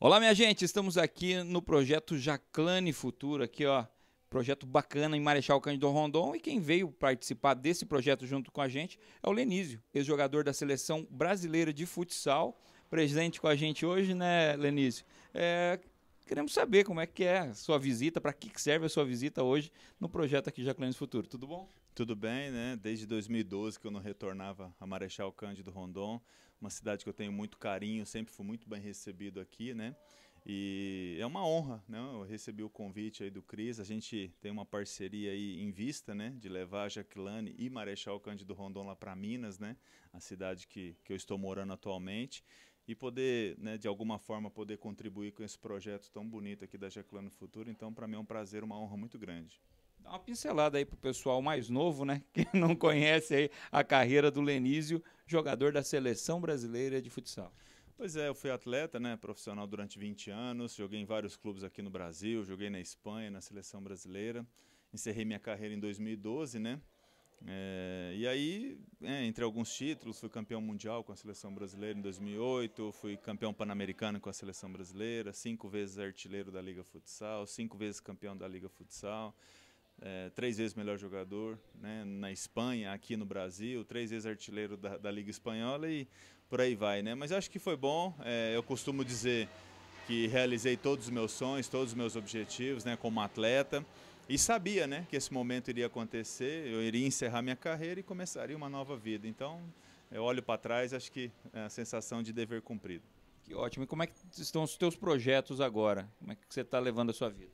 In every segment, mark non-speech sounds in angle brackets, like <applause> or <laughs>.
Olá, minha gente, estamos aqui no projeto Jaclane Futuro, aqui ó, projeto bacana em Marechal Cândido Rondon e quem veio participar desse projeto junto com a gente é o Lenísio, ex-jogador da Seleção Brasileira de Futsal, presente com a gente hoje, né, Lenísio? É, Queremos saber como é que é a sua visita, para que serve a sua visita hoje no projeto aqui Jaclanes Futuro. Tudo bom? Tudo bem, né? Desde 2012 que eu não retornava a Marechal Cândido Rondon, uma cidade que eu tenho muito carinho, sempre fui muito bem recebido aqui, né? E é uma honra, né? Eu recebi o convite aí do Cris, a gente tem uma parceria aí em vista, né? De levar Jaquilane e Marechal Cândido Rondon lá para Minas, né? A cidade que, que eu estou morando atualmente e poder, né, de alguma forma, poder contribuir com esse projeto tão bonito aqui da no Futuro. Então, para mim é um prazer, uma honra muito grande. Dá uma pincelada aí pro pessoal mais novo, né, <laughs> que não conhece aí a carreira do Lenísio, jogador da seleção brasileira de futsal. Pois é, eu fui atleta, né, profissional durante 20 anos, joguei em vários clubes aqui no Brasil, joguei na Espanha, na seleção brasileira. Encerrei minha carreira em 2012, né? É, e aí, é, entre alguns títulos, fui campeão mundial com a seleção brasileira em 2008, fui campeão pan-americano com a seleção brasileira, cinco vezes artilheiro da Liga Futsal, cinco vezes campeão da Liga Futsal, é, três vezes melhor jogador né, na Espanha, aqui no Brasil, três vezes artilheiro da, da, Liga Espanhola e por aí vai. Né? Mas acho que foi bom, é, eu costumo dizer que realizei todos os meus sonhos, todos os meus objetivos né, como atleta. E sabia, né, que esse momento iria acontecer, eu iria encerrar minha carreira e começaria uma nova vida. Então, eu olho para trás, acho que é a sensação de dever cumprido. Que ótimo. E como é que estão os teus projetos agora? Como é que você está levando a sua vida?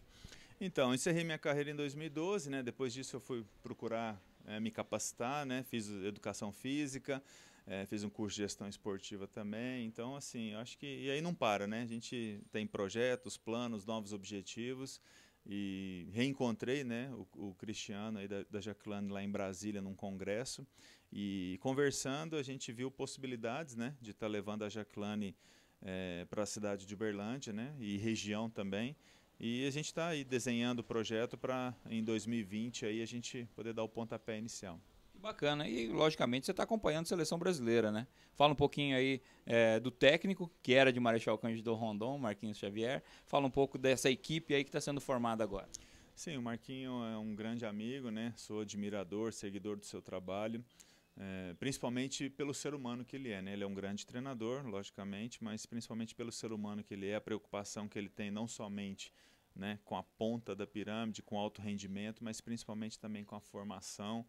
Então, encerrei minha carreira em 2012, né? Depois disso eu fui procurar é, me capacitar, né? Fiz educação física, é, fiz um curso de gestão esportiva também. Então, assim, acho que. E aí não para, né? A gente tem projetos, planos, novos objetivos e reencontrei né, o, o Cristiano aí da, da Jaclane lá em Brasília, num congresso. E conversando, a gente viu possibilidades né, de estar tá levando a Jaclane é, eh, para a cidade de Uberlândia né, e região também. E a gente está aí desenhando o projeto para em 2020 aí a gente poder dar o pontapé inicial. Bacana. E, logicamente, você está acompanhando a seleção brasileira, né? Fala um pouquinho aí é, do técnico, que era de Marechal Cândido Rondon, Marquinhos Xavier. Fala um pouco dessa equipe aí que está sendo formada agora. Sim, o Marquinho é um grande amigo, né? Sou admirador, seguidor do seu trabalho. É, principalmente pelo ser humano que ele é. Né? Ele é um grande treinador, logicamente, mas principalmente pelo ser humano que ele é, a preocupação que ele tem não somente né, com a ponta da pirâmide, com alto rendimento, mas principalmente também com a formação,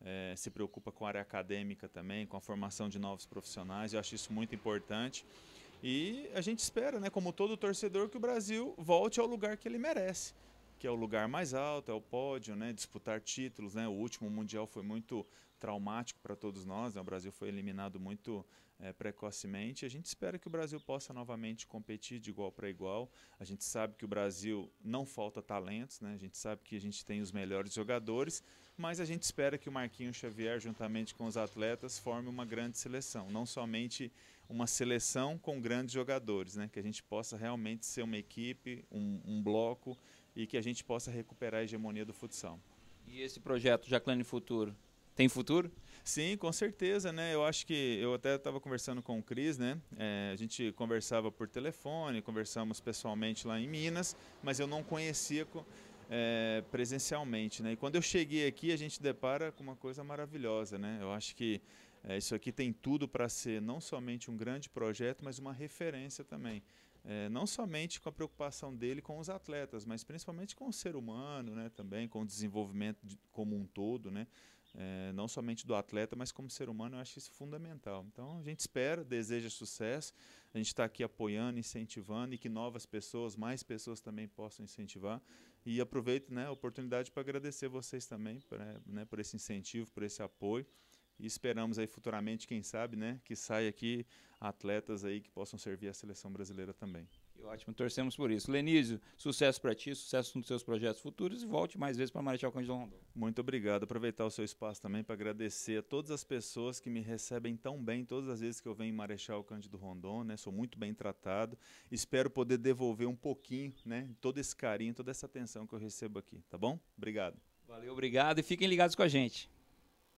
é, se preocupa com a área acadêmica também, com a formação de novos profissionais. Eu acho isso muito importante. E a gente espera, né, como todo torcedor, que o Brasil volte ao lugar que ele merece, que é o lugar mais alto, é o pódio, né, disputar títulos. Né? O último Mundial foi muito traumático para todos nós, né? o Brasil foi eliminado muito é, precocemente. A gente espera que o Brasil possa novamente competir de igual para igual. A gente sabe que o Brasil não falta talentos, né? a gente sabe que a gente tem os melhores jogadores, mas a gente espera que o Marquinhos Xavier, juntamente com os atletas, forme uma grande seleção, não somente uma seleção com grandes jogadores, né? que a gente possa realmente ser uma equipe, um, um bloco e que a gente possa recuperar a hegemonia do futsal. E esse projeto Jaclane Futuro, tem futuro? Sim, com certeza, né? Eu acho que eu até estava conversando com o Cris, né? É, a gente conversava por telefone, conversamos pessoalmente lá em Minas, mas eu não conhecia. Co é, presencialmente. Né? E quando eu cheguei aqui, a gente depara com uma coisa maravilhosa. Né? Eu acho que é, isso aqui tem tudo para ser não somente um grande projeto, mas uma referência também. É, não somente com a preocupação dele com os atletas, mas principalmente com o ser humano, né, também com o desenvolvimento de, como um todo, né, é, não somente do atleta, mas como ser humano, eu acho isso fundamental. Então a gente espera, deseja sucesso, a gente está aqui apoiando, incentivando e que novas pessoas, mais pessoas também possam incentivar. E aproveito né, a oportunidade para agradecer vocês também pra, né, por esse incentivo, por esse apoio. E esperamos aí futuramente, quem sabe, né, que saia aqui atletas aí que possam servir à seleção brasileira também. Que ótimo, torcemos por isso. Lenísio, sucesso para ti, sucesso nos seus projetos futuros e volte mais vezes para Marechal Cândido Rondon. Muito obrigado. Aproveitar o seu espaço também para agradecer a todas as pessoas que me recebem tão bem todas as vezes que eu venho em Marechal Cândido Rondon, né? Sou muito bem tratado. Espero poder devolver um pouquinho, né, todo esse carinho, toda essa atenção que eu recebo aqui, tá bom? Obrigado. Valeu, obrigado e fiquem ligados com a gente.